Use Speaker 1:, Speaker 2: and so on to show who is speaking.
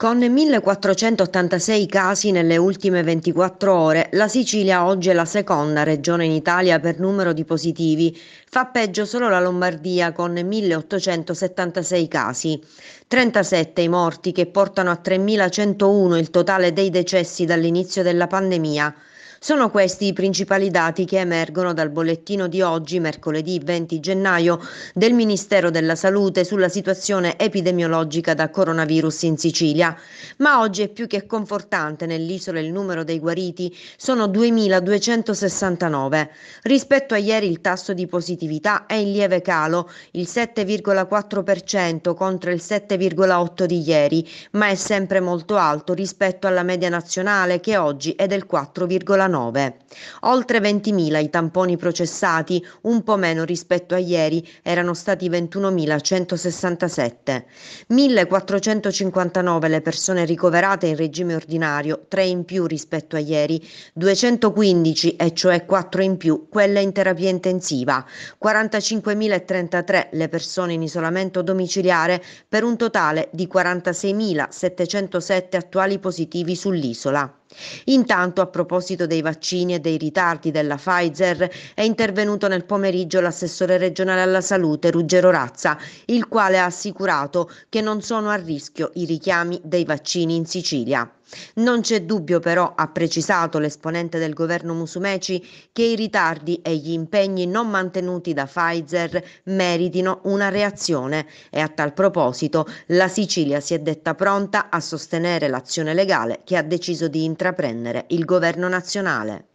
Speaker 1: Con 1486 casi nelle ultime 24 ore, la Sicilia oggi è la seconda regione in Italia per numero di positivi. Fa peggio solo la Lombardia con 1876 casi. 37 i morti che portano a 3101 il totale dei decessi dall'inizio della pandemia. Sono questi i principali dati che emergono dal bollettino di oggi, mercoledì 20 gennaio, del Ministero della Salute sulla situazione epidemiologica da coronavirus in Sicilia. Ma oggi è più che confortante nell'isola il numero dei guariti, sono 2.269. Rispetto a ieri il tasso di positività è in lieve calo, il 7,4% contro il 7,8% di ieri, ma è sempre molto alto rispetto alla media nazionale che oggi è del 4,9%. 39. Oltre 20.000 i tamponi processati, un po' meno rispetto a ieri, erano stati 21.167. 1.459 le persone ricoverate in regime ordinario, 3 in più rispetto a ieri, 215 e cioè 4 in più quelle in terapia intensiva, 45.033 le persone in isolamento domiciliare per un totale di 46.707 attuali positivi sull'isola. Intanto, a proposito dei vaccini e dei ritardi della Pfizer, è intervenuto nel pomeriggio l'assessore regionale alla salute Ruggero Razza, il quale ha assicurato che non sono a rischio i richiami dei vaccini in Sicilia. Non c'è dubbio però, ha precisato l'esponente del governo Musumeci, che i ritardi e gli impegni non mantenuti da Pfizer meritino una reazione e a tal proposito la Sicilia si è detta pronta a sostenere l'azione legale che ha deciso di intraprendere il governo nazionale.